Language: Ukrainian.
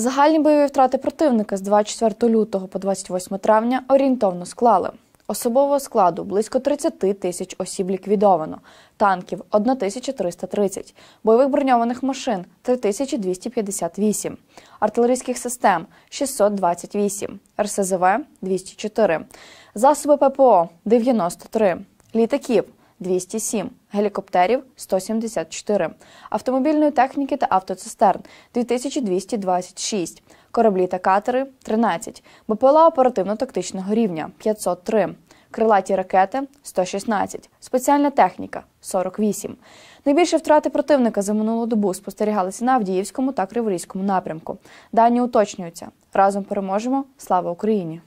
Загальні бойові втрати противника з 24 лютого по 28 травня орієнтовно склали. Особового складу близько 30 тисяч осіб ліквідовано, танків 1330, бойових броньованих машин 3258, артилерійських систем 628, РСЗВ 204, засоби ППО 93, літаків 207, гелікоптерів 174, автомобільної техніки та автоцистерн 2226, кораблі та катери 13, БПЛА оперативно-тактичного рівня 503, крилаті ракети 116, спеціальна техніка 48. Найбільші втрати противника за минулу добу спостерігалися на Авдіївському та Криворізькому напрямку. Дані уточнюються. Разом переможемо. Слава Україні!